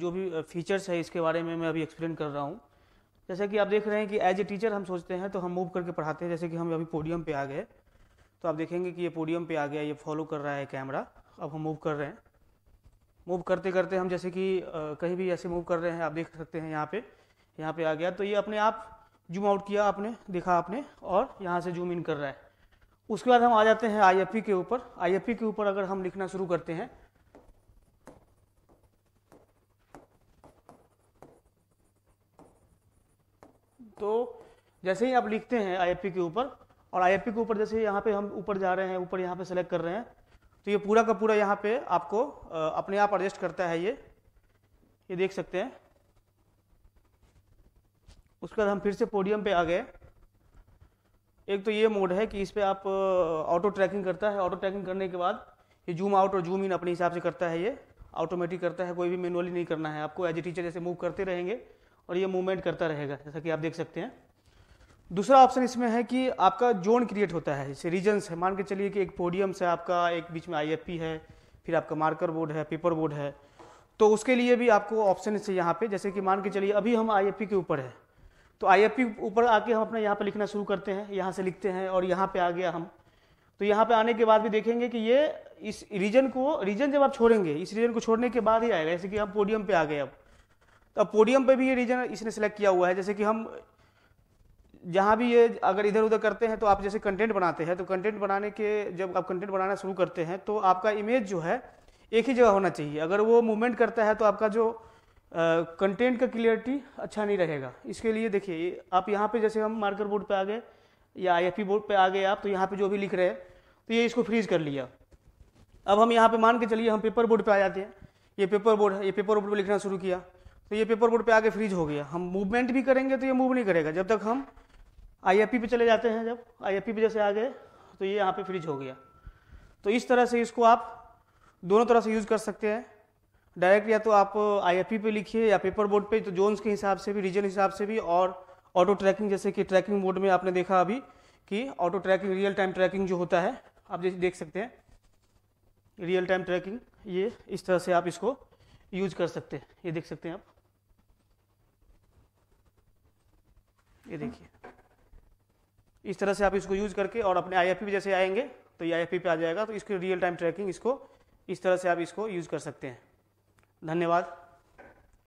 जो भी फीचर्स है इसके बारे में मैं अभी एक्सप्लेन कर रहा हूँ जैसे कि आप देख रहे हैं कि एज ए टीचर हम सोचते हैं तो हम मूव करके पढ़ाते हैं जैसे कि हम अभी पोडियम पे आ गए तो आप देखेंगे कि ये पोडियम पे आ गया ये फॉलो कर रहा है कैमरा अब हम मूव कर रहे हैं मूव करते करते हम जैसे कि कहीं भी ऐसे मूव कर रहे हैं आप देख सकते हैं यहाँ पे यहाँ पे आ गया तो ये अपने आप जूम आउट किया आपने देखा आपने और यहाँ से जूम इन कर रहा है उसके बाद हम आ जाते हैं आई के ऊपर आई के ऊपर अगर हम लिखना शुरू करते हैं तो जैसे ही आप लिखते हैं आई के ऊपर और आई के ऊपर जैसे यहाँ पे हम ऊपर जा रहे हैं ऊपर यहाँ पे सेलेक्ट कर रहे हैं तो ये पूरा का पूरा यहाँ पे आपको अपने आप एडजस्ट करता है ये ये देख सकते हैं उसके बाद हम फिर से पोडियम पे आ गए एक तो ये मोड है कि इस पर आप ऑटो ट्रैकिंग करता है ऑटो ट्रैकिंग करने के बाद ये जूम आउट और जूम इन अपने हिसाब से करता है ये ऑटोमेटिक करता है कोई भी मैनुअली नहीं करना है आपको एज ए टीचर जैसे मूव करते रहेंगे और ये मूवमेंट करता रहेगा जैसा कि आप देख सकते हैं दूसरा ऑप्शन इसमें है कि आपका जोन क्रिएट होता है जैसे रीजन्स है मान के चलिए कि एक पोडियम है आपका एक बीच में आई है फिर आपका मार्कर बोर्ड है पेपर बोर्ड है तो उसके लिए भी आपको ऑप्शन है यहाँ पे जैसे कि मान के चलिए अभी हम आई के ऊपर है तो आई ऊपर आके हम अपना यहाँ पर लिखना शुरू करते हैं यहाँ से लिखते हैं और यहाँ पर आ गया हम तो यहाँ पर आने के बाद भी देखेंगे कि ये इस रीजन को रीजन जब आप छोड़ेंगे इस रीजन को छोड़ने के बाद ही आएगा जैसे कि आप पोडियम पर आ गए अब तो पोडियम पे भी ये रीजन इसने सेलेक्ट किया हुआ है जैसे कि हम जहाँ भी ये अगर इधर उधर करते हैं तो आप जैसे कंटेंट बनाते हैं तो कंटेंट बनाने के जब आप कंटेंट बनाना शुरू करते हैं तो आपका इमेज जो है एक ही जगह होना चाहिए अगर वो मूवमेंट करता है तो आपका जो कंटेंट का क्लियरिटी अच्छा नहीं रहेगा इसके लिए देखिए आप यहाँ पे जैसे हम मार्कर बोर्ड पे आ गए या आई बोर्ड पे आ गए आप तो यहाँ पे जो भी लिख रहे हैं तो ये इसको फ्रीज कर लिया अब हम यहाँ पे मान के चलिए हम पेपर बोर्ड पे आ जाते हैं ये पेपर बोर्ड है ये पेपर बोर्ड पर लिखना शुरू किया तो ये पेपर बोर्ड पे आके फ्रीज हो गया हम मूवमेंट भी करेंगे तो ये मूव नहीं करेगा जब तक हम आई पे चले जाते हैं जब आई पे जैसे आ गए तो ये यहाँ पे फ्रीज हो गया तो इस तरह से इसको आप दोनों तरह से यूज़ कर सकते हैं डायरेक्ट या तो आप आई पे लिखिए या पेपर बोर्ड पे तो जोन्स के हिसाब से भी रीजन हिसाब से भी और ऑटो ट्रैकिंग जैसे कि ट्रैकिंग बोर्ड में आपने देखा अभी कि auto tracking real time tracking जो होता है आप जैसे देख सकते हैं रियल टाइम ट्रैकिंग ये इस तरह से आप इसको यूज कर सकते हैं ये देख सकते हैं आप ये देखिए इस तरह से आप इसको यूज करके और अपने आई पे जैसे आएंगे तो ये आई पे आ जाएगा तो इसकी रियल टाइम ट्रैकिंग इसको इस तरह से आप इसको यूज कर सकते हैं धन्यवाद